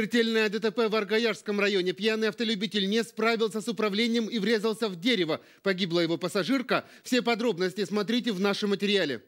Смертельное ДТП в Аргаярском районе. Пьяный автолюбитель не справился с управлением и врезался в дерево. Погибла его пассажирка. Все подробности смотрите в нашем материале.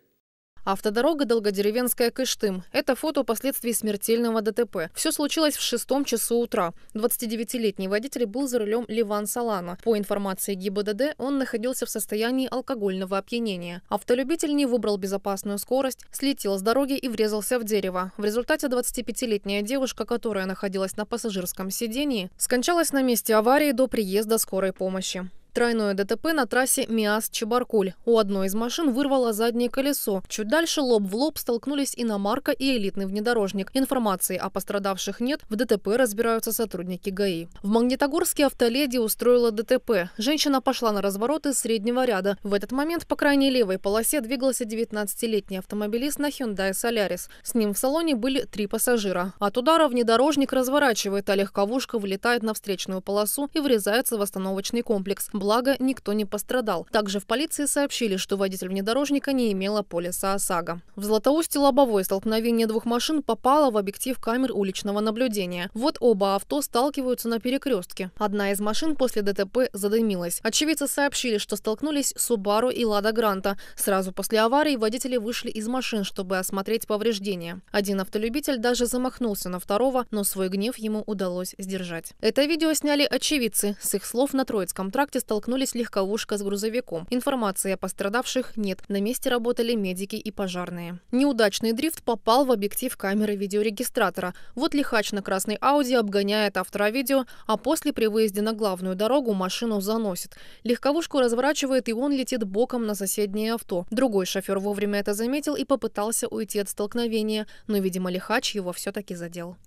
Автодорога Долгодеревенская Кыштым. Это фото последствий смертельного ДТП. Все случилось в шестом часу утра. 29-летний водитель был за рулем Ливан Салана. По информации ГИБДД, он находился в состоянии алкогольного опьянения. Автолюбитель не выбрал безопасную скорость, слетел с дороги и врезался в дерево. В результате 25-летняя девушка, которая находилась на пассажирском сидении, скончалась на месте аварии до приезда скорой помощи. Тройное ДТП на трассе Миас-Чебаркуль. У одной из машин вырвало заднее колесо. Чуть дальше лоб в лоб столкнулись иномарка и элитный внедорожник. Информации о пострадавших нет. В ДТП разбираются сотрудники ГАИ. В Магнитогорске автоледи устроила ДТП. Женщина пошла на развороты среднего ряда. В этот момент по крайней левой полосе двигался 19-летний автомобилист на Hyundai Solaris. С ним в салоне были три пассажира. От удара внедорожник разворачивает, а легковушка вылетает на встречную полосу и врезается в остановочный комплекс благо никто не пострадал. Также в полиции сообщили, что водитель внедорожника не имела полиса ОСАГО. В Златоусте Лобовое столкновение двух машин попало в объектив камер уличного наблюдения. Вот оба авто сталкиваются на перекрестке. Одна из машин после ДТП задымилась. Очевидцы сообщили, что столкнулись Субару и Лада Гранта. Сразу после аварии водители вышли из машин, чтобы осмотреть повреждения. Один автолюбитель даже замахнулся на второго, но свой гнев ему удалось сдержать. Это видео сняли очевидцы. С их слов на Троицком тракте стал столкнулись легковушка с грузовиком. Информации о пострадавших нет. На месте работали медики и пожарные. Неудачный дрифт попал в объектив камеры видеорегистратора. Вот лихач на красной Ауди обгоняет автора видео, а после при выезде на главную дорогу машину заносит. Легковушку разворачивает, и он летит боком на соседнее авто. Другой шофер вовремя это заметил и попытался уйти от столкновения, но, видимо, лихач его все-таки задел.